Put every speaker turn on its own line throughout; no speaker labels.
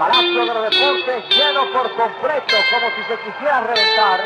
Palacio de
lleno por completo, como si se quisiera reventar.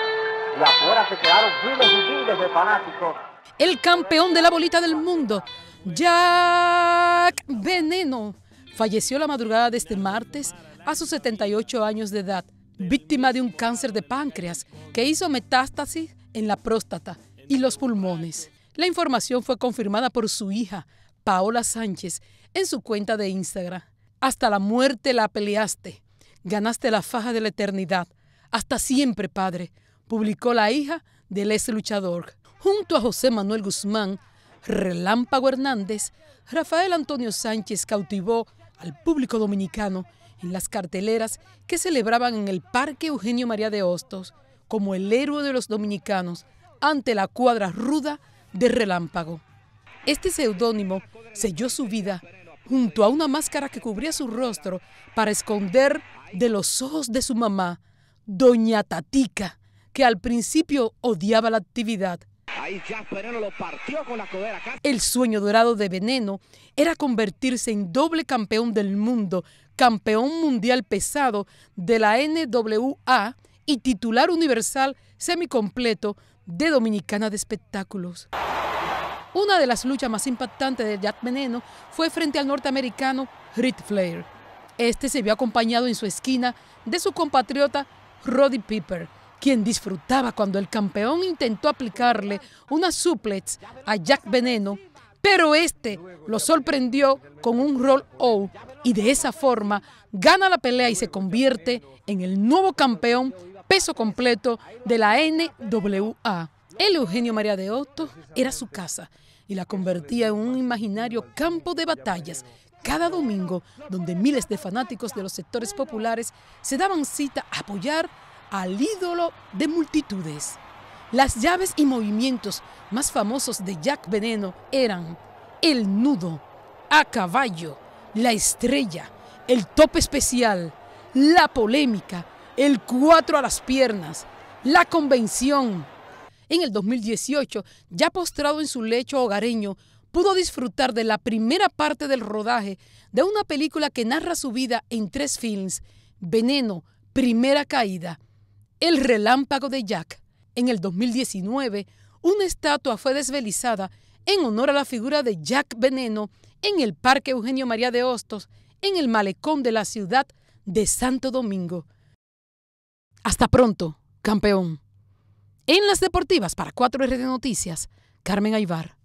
Y afuera se quedaron miles y de fanáticos. El campeón de la bolita del mundo, Jack Veneno, falleció la madrugada de este martes a sus 78 años de edad, víctima de un cáncer de páncreas que hizo metástasis en la próstata y los pulmones. La información fue confirmada por su hija, Paola Sánchez, en su cuenta de Instagram. Hasta la muerte la peleaste, ganaste la faja de la eternidad. Hasta siempre, Padre, publicó la hija del ex luchador. Junto a José Manuel Guzmán, Relámpago Hernández, Rafael Antonio Sánchez cautivó al público dominicano en las carteleras que celebraban en el Parque Eugenio María de Hostos como el héroe de los dominicanos ante la cuadra ruda de Relámpago. Este seudónimo selló su vida junto a una máscara que cubría su rostro para esconder de los ojos de su mamá, doña Tatica, que al principio odiaba la actividad. El sueño dorado de Veneno era convertirse en doble campeón del mundo, campeón mundial pesado de la NWA y titular universal semicompleto de Dominicana de Espectáculos. Una de las luchas más impactantes de Jack Veneno fue frente al norteamericano Ric Flair. Este se vio acompañado en su esquina de su compatriota Roddy Piper, quien disfrutaba cuando el campeón intentó aplicarle una suplex a Jack Veneno, pero este lo sorprendió con un roll-out y de esa forma gana la pelea y se convierte en el nuevo campeón peso completo de la NWA. El Eugenio María de Otto era su casa y la convertía en un imaginario campo de batallas cada domingo, donde miles de fanáticos de los sectores populares se daban cita a apoyar al ídolo de multitudes. Las llaves y movimientos más famosos de Jack Veneno eran el nudo, a caballo, la estrella, el tope especial, la polémica, el cuatro a las piernas, la convención, en el 2018, ya postrado en su lecho hogareño, pudo disfrutar de la primera parte del rodaje de una película que narra su vida en tres films, Veneno, Primera Caída, El Relámpago de Jack. En el 2019, una estatua fue desvelizada en honor a la figura de Jack Veneno en el Parque Eugenio María de Hostos, en el malecón de la ciudad de Santo Domingo. Hasta pronto, campeón. En las deportivas, para 4R de Noticias, Carmen Aybar.